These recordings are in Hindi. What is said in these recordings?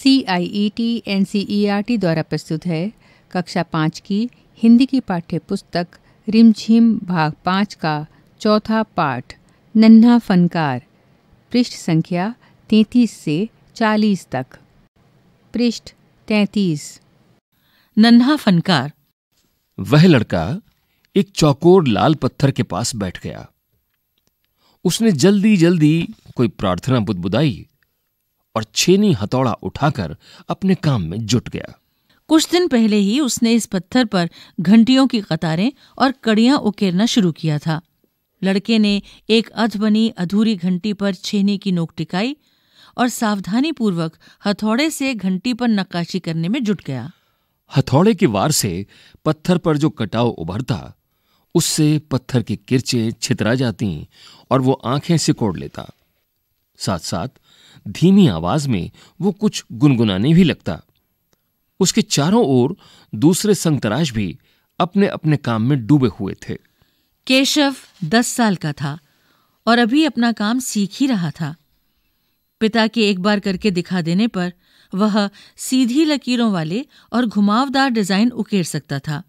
C I E T N C E R T द्वारा प्रस्तुत है कक्षा पाँच की हिंदी की पाठ्य पुस्तक रिमझिम भाग पाँच का चौथा पाठ नन्हा फनकार पृष्ठ संख्या तैतीस से चालीस तक पृष्ठ तैतीस नन्हा फनकार वह लड़का एक चौकोर लाल पत्थर के पास बैठ गया उसने जल्दी जल्दी कोई प्रार्थना बुदबुदाई और छेनी हथौड़ा उठाकर अपने काम में जुट गया कुछ दिन पहले ही उसने इस पत्थर पर घंटियों की कतारें और कड़ियां उकेरना शुरू किया था लड़के ने एक अध बनी अधूरी घंटी पर छेनी की नोक टिकाई और सावधानी पूर्वक हथौड़े से घंटी पर नक्काशी करने में जुट गया हथौड़े की वार से पत्थर पर जो कटाव उभरता उससे पत्थर की किरचें छितरा जाती और वो आंखें सिकोड़ लेता साथ साथ धीमी आवाज में वो कुछ गुनगुनाने भी लगता उसके चारों ओर दूसरे संतराज भी अपने अपने काम में डूबे हुए थे केशव दस साल का था और अभी अपना काम सीख ही रहा था पिता के एक बार करके दिखा देने पर वह सीधी लकीरों वाले और घुमावदार डिजाइन उकेर सकता था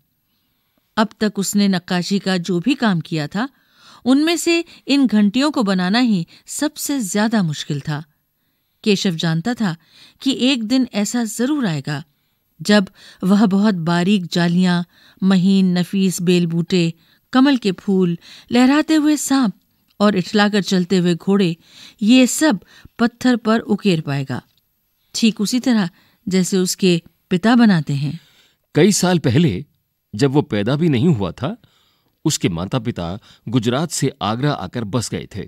अब तक उसने नक्काशी का जो भी काम किया था उनमें से इन घंटियों को बनाना ही सबसे ज्यादा मुश्किल था केशव जानता था कि एक दिन ऐसा जरूर आएगा जब वह बहुत बारीक जालियां महीन नफीस बेलबूटे कमल के फूल लहराते हुए सांप और इठलाकर चलते हुए घोड़े ये सब पत्थर पर उकेर पाएगा ठीक उसी तरह जैसे उसके पिता बनाते हैं कई साल पहले जब वो पैदा भी नहीं हुआ था उसके माता पिता गुजरात से आगरा आकर बस गए थे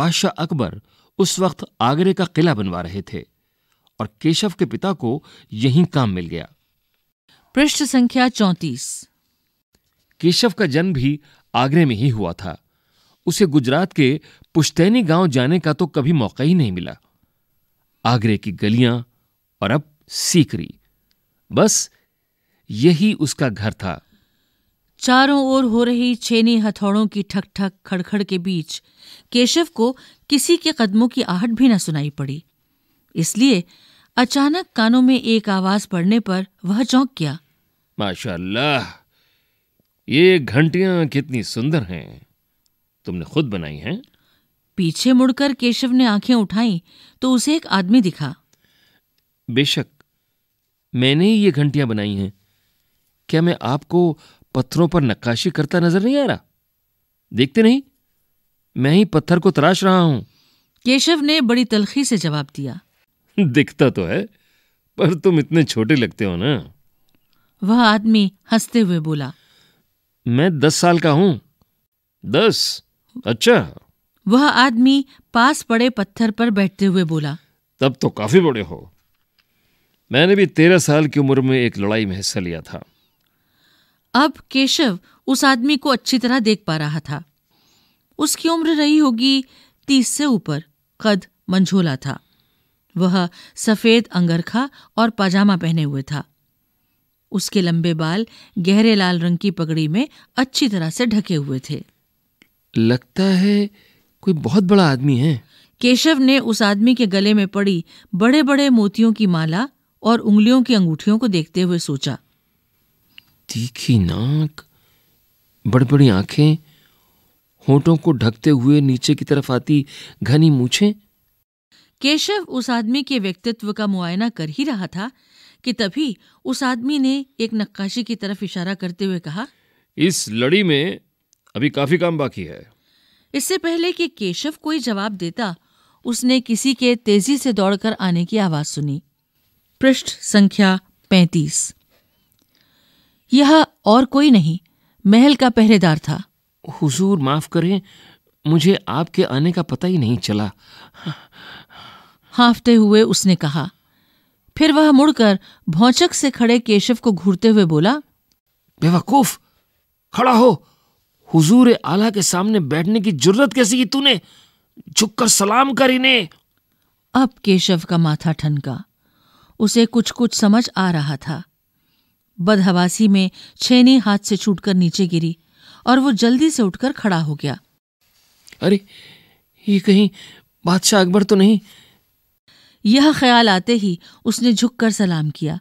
बादशाह अकबर उस वक्त आगरे का किला बनवा रहे थे और केशव के पिता को यही काम मिल गया पृष्ठ संख्या चौंतीस केशव का जन्म भी आगरे में ही हुआ था उसे गुजरात के पुश्तैनी गांव जाने का तो कभी मौका ही नहीं मिला आगरे की गलियां और अब सीकरी बस यही उसका घर था चारों ओर हो रही छेनी हथौड़ों की ठक ठक खड़खड़ के बीच केशव को किसी के कदमों की आहट भी न सुनाई पड़ी इसलिए अचानक कानों में एक आवाज पड़ने पर वह चौंक गया माशाल्लाह ये घंटियां कितनी सुंदर हैं तुमने खुद बनाई हैं पीछे मुड़कर केशव ने आंखें उठाई तो उसे एक आदमी दिखा बेशक मैंने ही ये घंटियां बनाई हैं क्या मैं आपको पत्थरों पर नक्काशी करता नजर नहीं आ रहा देखते नहीं मैं ही पत्थर को तराश रहा हूं केशव ने बड़ी तलखी से जवाब दिया दिखता तो है पर तुम इतने छोटे लगते हो ना वह आदमी हंसते हुए बोला मैं दस साल का हूं दस अच्छा वह आदमी पास पड़े पत्थर पर बैठते हुए बोला तब तो काफी बड़े हो मैंने भी तेरह साल की उम्र में एक लड़ाई में हिस्सा लिया था अब केशव उस आदमी को अच्छी तरह देख पा रहा था उसकी उम्र रही होगी तीस से ऊपर कद मंझोला था वह सफ़ेद अंगरखा और पाजामा पहने हुए था उसके लंबे बाल गहरे लाल रंग की पगड़ी में अच्छी तरह से ढके हुए थे लगता है कोई बहुत बड़ा आदमी है केशव ने उस आदमी के गले में पड़ी बड़े बड़े मोतियों की माला और उंगलियों की अंगूठियों को देखते हुए सोचा तीखी नाक बड़ बड़ी आंखें होठों को ढकते हुए नीचे की तरफ आती घनी मूछे केशव उस आदमी के व्यक्तित्व का मुआयना कर ही रहा था कि तभी उस आदमी ने एक नक्काशी की तरफ इशारा करते हुए कहा इस लड़ी में अभी काफी काम बाकी है इससे पहले कि केशव कोई जवाब देता उसने किसी के तेजी से दौड़कर आने की आवाज सुनी पृष्ठ संख्या पैंतीस यह और कोई नहीं महल का पहरेदार था हुजूर माफ करें मुझे आपके आने का पता ही नहीं चला हाफते हुए उसने कहा फिर वह मुड़कर भौचक से खड़े केशव को घूरते हुए बोला बेवकूफ खड़ा हो हुजूर आला के सामने बैठने की जरूरत कैसी की तूने झुककर सलाम कर इन्हें अब केशव का माथा ठनका उसे कुछ कुछ समझ आ रहा था बदहवासी में छेनी हाथ से छूटकर नीचे गिरी और वो जल्दी से उठकर खड़ा हो गया अरे ये कहीं बादशाह अकबर तो नहीं यह ख्याल आते ही उसने झुककर सलाम किया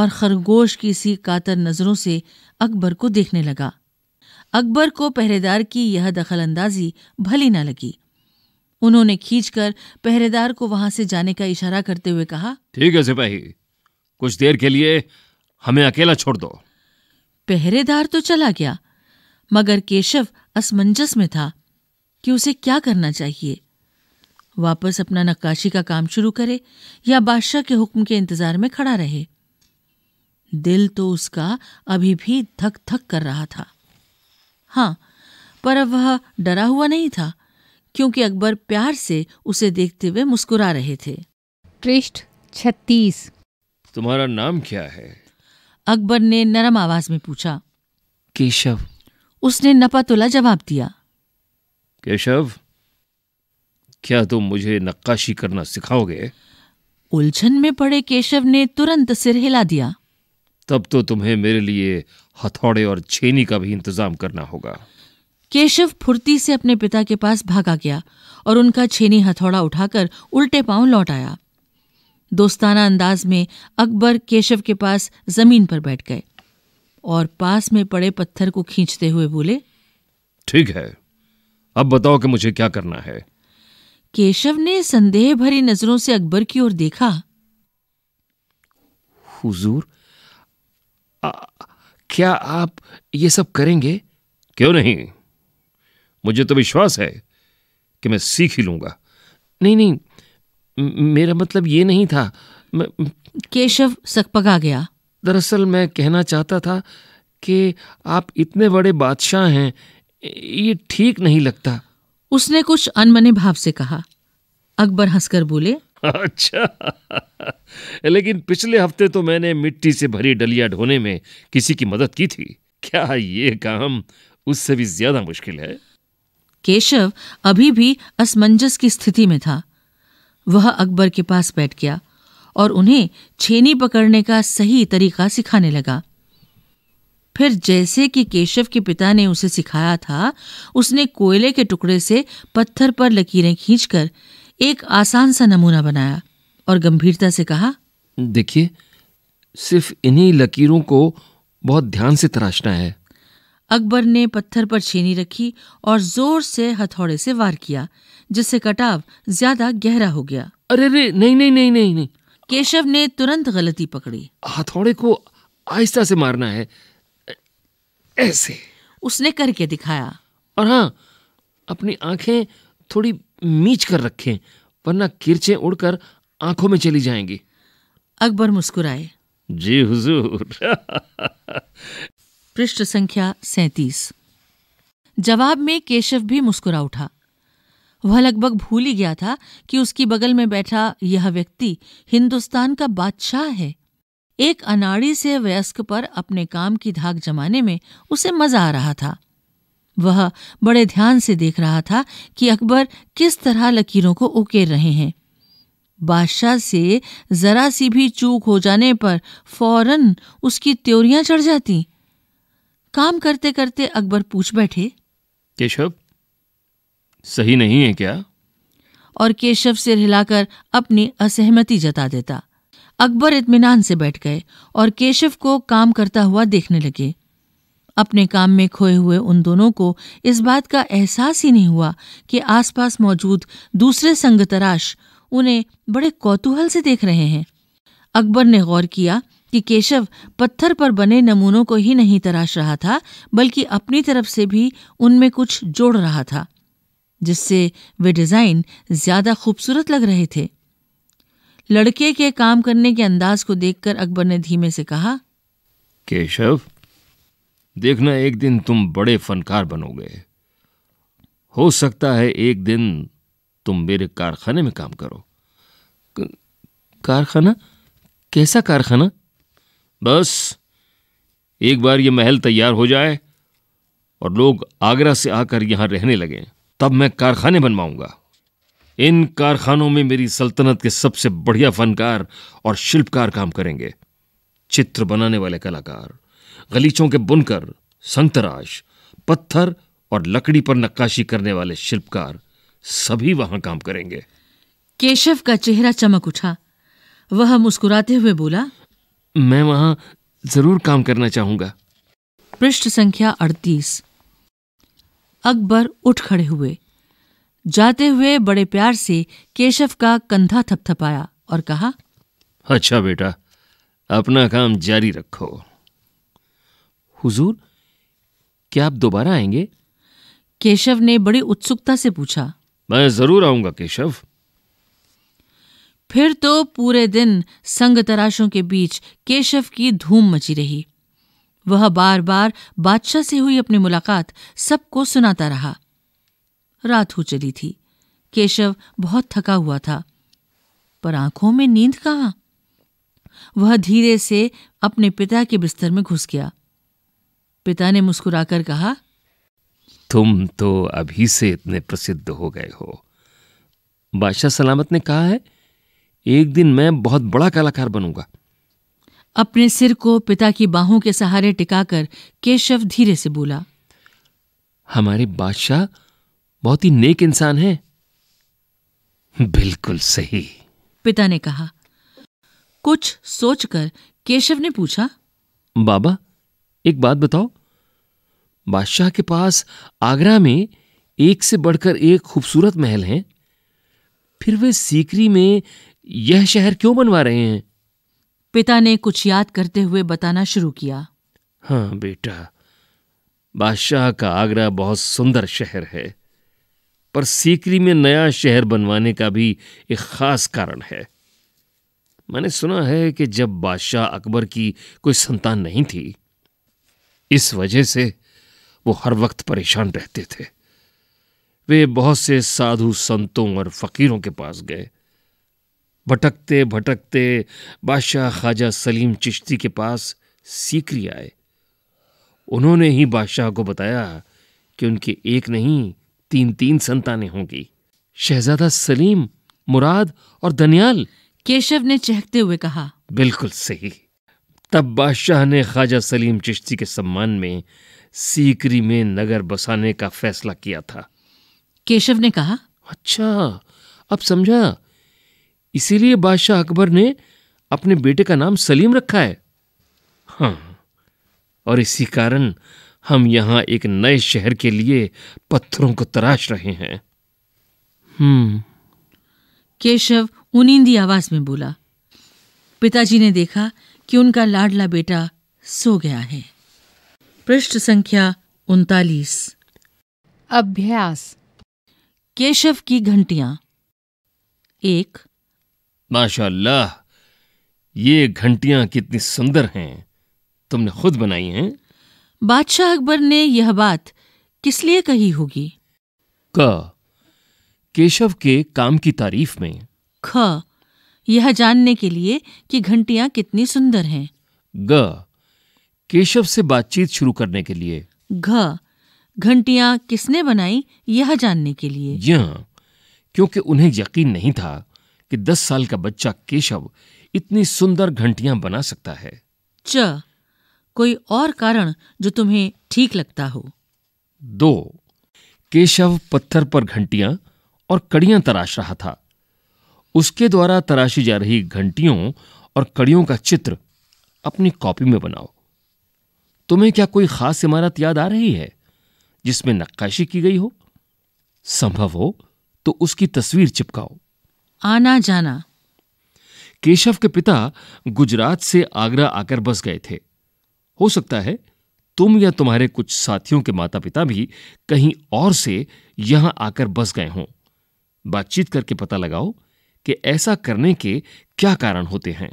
और खरगोश की सी कातर नज़रों से अकबर को देखने लगा अकबर को पहरेदार की यह दखलंदाजी भली न लगी उन्होंने खींचकर पहरेदार को वहां से जाने का इशारा करते हुए कहा ठीक है सिपाही कुछ देर के लिए हमें अकेला छोड़ दो पहरेदार तो चला गया मगर केशव असमंजस में था कि उसे क्या करना चाहिए वापस अपना नक्काशी का काम शुरू करे या बादशाह के हुक्म के इंतजार में खड़ा रहे दिल तो उसका अभी भी धक धक कर रहा था हाँ पर अब वह डरा हुआ नहीं था क्योंकि अकबर प्यार से उसे देखते हुए मुस्कुरा रहे थे पृष्ठ छत्तीस तुम्हारा नाम क्या है अकबर ने नरम आवाज में पूछा केशव उसने नपातुला जवाब दिया केशव क्या तुम मुझे नक्काशी करना सिखाओगे उलझन में पड़े केशव ने तुरंत सिर हिला दिया तब तो तुम्हें मेरे लिए हथौड़े और छेनी का भी इंतजाम करना होगा केशव फुर्ती से अपने पिता के पास भागा गया और उनका छेनी हथौड़ा उठाकर उल्टे पांव लौट आया दोस्ताना अंदाज में अकबर केशव के पास जमीन पर बैठ गए और पास में पड़े पत्थर को खींचते हुए बोले ठीक है अब बताओ कि मुझे क्या करना है केशव ने संदेह भरी नजरों से अकबर की ओर देखा हुजूर आ, क्या आप ये सब करेंगे क्यों नहीं मुझे तो विश्वास है कि मैं सीख ही लूंगा नहीं नहीं मेरा मतलब ये नहीं था मैं... केशव सकपका गया दरअसल मैं कहना चाहता था कि आप इतने बड़े बादशाह हैं ये ठीक नहीं लगता उसने कुछ अनमने भाव से कहा अकबर हंसकर बोले अच्छा लेकिन पिछले हफ्ते तो मैंने मिट्टी से भरी डलिया ढोने में किसी की मदद की थी क्या ये काम उससे भी ज्यादा मुश्किल है केशव अभी भी असमंजस की स्थिति में था वह अकबर के पास बैठ गया और उन्हें छेनी पकड़ने का सही तरीका सिखाने लगा फिर जैसे कि केशव के पिता ने उसे सिखाया था उसने कोयले के टुकड़े से पत्थर पर लकीरें खींचकर एक आसान सा नमूना बनाया और गंभीरता से कहा देखिए सिर्फ इन्हीं लकीरों को बहुत ध्यान से तराशना है अकबर ने पत्थर पर छेनी रखी और जोर से हथौड़े से वार किया जिससे कटाव ज्यादा गहरा हो गया अरे रे नहीं नहीं नहीं नहीं नहीं केशव ने तुरंत गलती पकड़ी हथौड़े को आहिस्ता से मारना है ऐसे उसने करके दिखाया और हाँ अपनी आंखें थोड़ी मीच कर रखें वरना किरचे उड़कर आंखों में चली जाएंगी अकबर मुस्कुराए जी हुजूर पृष्ठ संख्या सैतीस जवाब में केशव भी मुस्कुरा उठा वह लगभग भूल ही गया था कि उसकी बगल में बैठा यह व्यक्ति हिंदुस्तान का बादशाह है एक अनाड़ी से वयस्क पर अपने काम की धाक जमाने में उसे मजा आ रहा था वह बड़े ध्यान से देख रहा था कि अकबर किस तरह लकीरों को उकेर रहे हैं बादशाह से जरा सी भी चूक हो जाने पर फौरन उसकी त्योरियां चढ़ जाती काम करते करते अकबर पूछ बैठे केशव सही नहीं है क्या और केशव सिर हिलाकर अपनी असहमति जता देता अकबर इतमान से बैठ गए और केशव को काम करता हुआ देखने लगे अपने काम में खोए हुए उन दोनों को इस बात का एहसास ही नहीं हुआ कि आसपास मौजूद दूसरे संगतराश उन्हें बड़े कौतूहल से देख रहे हैं अकबर ने गौर किया कि केशव पत्थर पर बने नमूनों को ही नहीं तराश रहा था बल्कि अपनी तरफ से भी उनमें कुछ जोड़ रहा था जिससे वे डिज़ाइन ज़्यादा खूबसूरत लग रहे थे लड़के के काम करने के अंदाज को देखकर अकबर ने धीमे से कहा केशव देखना एक दिन तुम बड़े फनकार बनोगे हो सकता है एक दिन तुम मेरे कारखाने में काम करो कारखाना कैसा कारखाना बस एक बार ये महल तैयार हो जाए और लोग आगरा से आकर यहां रहने लगें तब मैं कारखाने बनवाऊंगा इन कारखानों में मेरी सल्तनत के सबसे बढ़िया फनकार और शिल्पकार काम करेंगे चित्र बनाने वाले कलाकार गलीचों के बुनकर संतराश पत्थर और लकड़ी पर नक्काशी करने वाले शिल्पकार सभी वहां काम करेंगे केशव का चेहरा चमक उठा वह मुस्कुराते हुए बोला मैं वहां जरूर काम करना चाहूंगा पृष्ठ संख्या अड़तीस अकबर उठ खड़े हुए जाते हुए बड़े प्यार से केशव का कंधा थपथपाया और कहा अच्छा बेटा अपना काम जारी रखो हुजूर क्या आप दोबारा आएंगे केशव ने बड़ी उत्सुकता से पूछा मैं जरूर आऊंगा केशव फिर तो पूरे दिन संग तराशों के बीच केशव की धूम मची रही वह बार बार बादशाह से हुई अपनी मुलाकात सबको सुनाता रहा रात हो चली थी केशव बहुत थका हुआ था पर आंखों में नींद कहाँ वह धीरे से अपने पिता के बिस्तर में घुस गया पिता ने मुस्कुराकर कहा तुम तो अभी से इतने प्रसिद्ध हो गए हो बादशाह सलामत ने कहा है एक दिन मैं बहुत बड़ा कलाकार बनूंगा अपने सिर को पिता की बाहों के सहारे टिकाकर केशव धीरे से बोला हमारे बादशाह बहुत ही नेक इंसान है बिल्कुल सही पिता ने कहा कुछ सोचकर केशव ने पूछा बाबा एक बात बताओ बादशाह के पास आगरा में एक से बढ़कर एक खूबसूरत महल है फिर वे सीकरी में यह शहर क्यों बनवा रहे हैं पिता ने कुछ याद करते हुए बताना शुरू किया हाँ बेटा बादशाह का आगरा बहुत सुंदर शहर है पर सीकरी में नया शहर बनवाने का भी एक खास कारण है मैंने सुना है कि जब बादशाह अकबर की कोई संतान नहीं थी इस वजह से वो हर वक्त परेशान रहते थे वे बहुत से साधु संतों और फकीरों के पास गए भटकते भटकते बादशाह ख्वाजा सलीम चिश्ती के पास सीकरी आए उन्होंने ही बादशाह को बताया कि उनके एक नहीं तीन तीन संतानें होंगी शहजादा सलीम मुराद और दनियाल केशव ने चहकते हुए कहा बिल्कुल सही तब बादशाह ने ख्वाजा सलीम चिश्ती के सम्मान में सीकरी में नगर बसाने का फैसला किया था केशव ने कहा अच्छा अब समझा इसीलिए बादशाह अकबर ने अपने बेटे का नाम सलीम रखा है हाँ और इसी कारण हम यहां एक नए शहर के लिए पत्थरों को तराश रहे हैं हम्म केशव उनिंदी आवाज में बोला पिताजी ने देखा कि उनका लाडला बेटा सो गया है पृष्ठ संख्या उनतालीस अभ्यास केशव की घंटियां एक माशाल्लाह ये घंटियां कितनी सुंदर हैं तुमने खुद बनाई हैं बादशाह अकबर ने यह बात किस लिए कही होगी क केशव के काम की तारीफ में ख यह जानने के लिए कि घंटियां कितनी सुंदर हैं ग केशव से बातचीत शुरू करने के लिए घ घंटियां किसने बनाई यह जानने के लिए यह क्योंकि उन्हें यकीन नहीं था कि दस साल का बच्चा केशव इतनी सुंदर घंटियां बना सकता है च कोई और कारण जो तुम्हें ठीक लगता हो दो केशव पत्थर पर घंटियां और कड़ियां तराश रहा था उसके द्वारा तराशी जा रही घंटियों और कड़ियों का चित्र अपनी कॉपी में बनाओ तुम्हें क्या कोई खास इमारत याद आ रही है जिसमें नक्काशी की गई हो संभव हो तो उसकी तस्वीर चिपकाओ आना जाना केशव के पिता गुजरात से आगरा आकर बस गए थे हो सकता है तुम या तुम्हारे कुछ साथियों के माता पिता भी कहीं और से यहां आकर बस गए हों बातचीत करके पता लगाओ कि ऐसा करने के क्या कारण होते हैं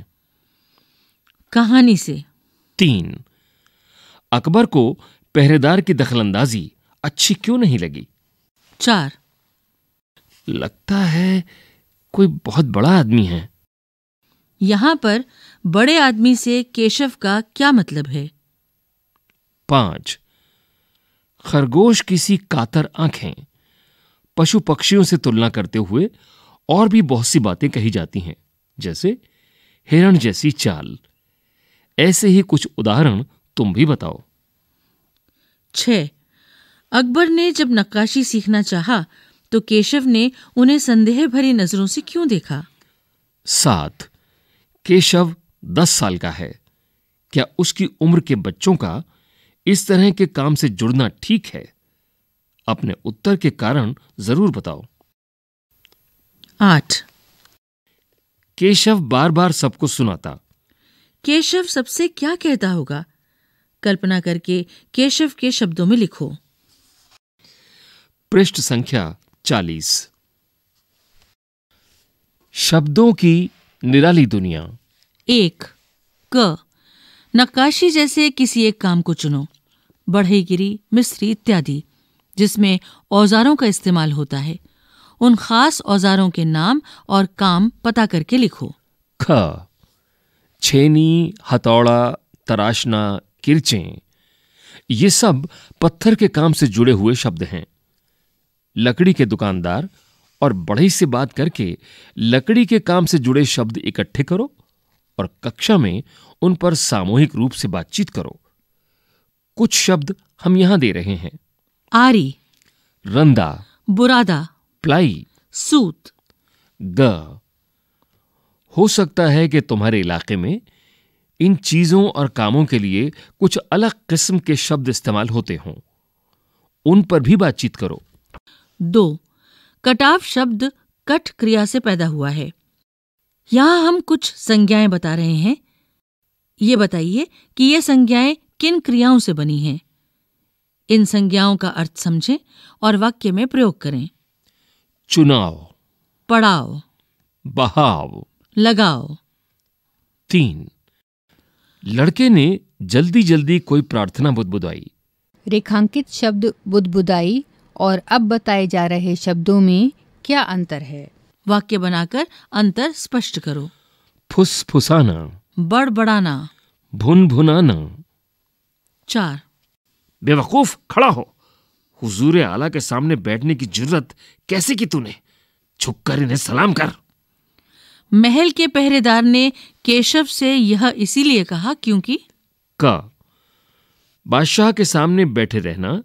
कहानी से तीन अकबर को पहरेदार की दखलंदाजी अच्छी क्यों नहीं लगी चार लगता है कोई बहुत बड़ा आदमी है यहाँ पर बड़े आदमी से केशव का क्या मतलब है पांच खरगोश की कातर आंखें पशु पक्षियों से तुलना करते हुए और भी बहुत सी बातें कही जाती हैं जैसे हिरण जैसी चाल ऐसे ही कुछ उदाहरण तुम भी बताओ छ अकबर ने जब नक्काशी सीखना चाहा तो केशव ने उन्हें संदेह भरी नजरों से क्यों देखा सात केशव दस साल का है क्या उसकी उम्र के बच्चों का इस तरह के काम से जुड़ना ठीक है अपने उत्तर के कारण जरूर बताओ आठ केशव बार बार सबको सुनाता केशव सबसे क्या कहता होगा कल्पना करके केशव के शब्दों में लिखो पृष्ठ संख्या चालीस शब्दों की निराली दुनिया एक क नक्काशी जैसे किसी एक काम को चुनो बढ़ईगिरी मिस्त्री इत्यादि जिसमें औजारों का इस्तेमाल होता है उन खास औजारों के नाम और काम पता करके लिखो ख छेनी हथौड़ा तराशना किरचें ये सब पत्थर के काम से जुड़े हुए शब्द हैं लकड़ी के दुकानदार और बढ़ई से बात करके लकड़ी के काम से जुड़े शब्द इकट्ठे करो और कक्षा में उन पर सामूहिक रूप से बातचीत करो कुछ शब्द हम यहां दे रहे हैं आरी रंदा बुरादा प्लाई सूत ग हो सकता है कि तुम्हारे इलाके में इन चीजों और कामों के लिए कुछ अलग किस्म के शब्द इस्तेमाल होते हों उन पर भी बातचीत करो दो कटाव शब्द कट क्रिया से पैदा हुआ है यहां हम कुछ संज्ञाएं बता रहे हैं ये बताइए कि ये संज्ञाएं किन क्रियाओं से बनी हैं इन संज्ञाओं का अर्थ समझें और वाक्य में प्रयोग करें चुनाव पड़ाव बहाव लगाओ तीन लड़के ने जल्दी जल्दी कोई प्रार्थना बुदबुदाई रेखांकित शब्द बुदबुदाई और अब बताए जा रहे शब्दों में क्या अंतर है वाक्य बनाकर अंतर स्पष्ट करो फुसफुसाना बड़बड़ाना भुन भुनाना चार बेवकूफ खड़ा हो हुजूर आला के सामने बैठने की जरूरत कैसे की तूने झुककर इन्हें सलाम कर महल के पहरेदार ने केशव से यह इसीलिए कहा क्योंकि का बादशाह के सामने बैठे रहना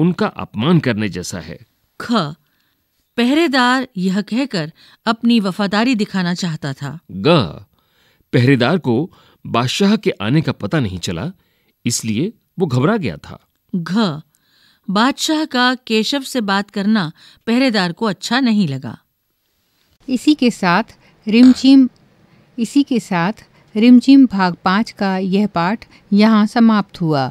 उनका अपमान करने जैसा है ख पहरेदार यह कहकर अपनी वफादारी दिखाना चाहता था ग पहरेदार को बादशाह के आने का पता नहीं चला इसलिए वो घबरा गया था घ बादशाह का केशव से बात करना पहरेदार को अच्छा नहीं लगा इसी के साथ रिमझिम इसी के साथ रिमझिम भाग पाँच का यह पाठ यहाँ समाप्त हुआ